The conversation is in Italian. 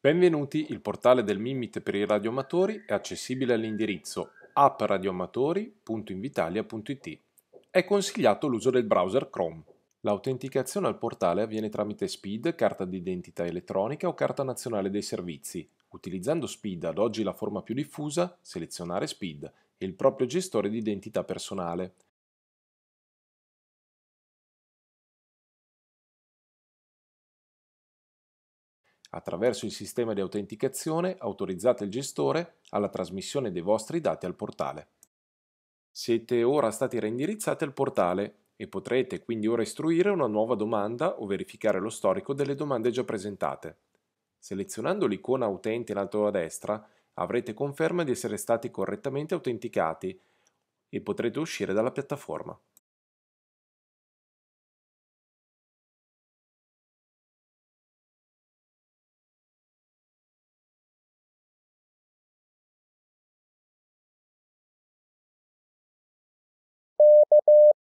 Benvenuti, il portale del Mimit per i radioamatori è accessibile all'indirizzo appradioamatori.invitalia.it. È consigliato l'uso del browser Chrome. L'autenticazione al portale avviene tramite SPID, carta d'identità elettronica o carta nazionale dei servizi. Utilizzando SPID, ad oggi la forma più diffusa, selezionare SPID e il proprio gestore di identità personale. Attraverso il sistema di autenticazione autorizzate il gestore alla trasmissione dei vostri dati al portale. Siete ora stati reindirizzati al portale e potrete quindi ora istruire una nuova domanda o verificare lo storico delle domande già presentate. Selezionando l'icona utente in alto a destra avrete conferma di essere stati correttamente autenticati e potrete uscire dalla piattaforma.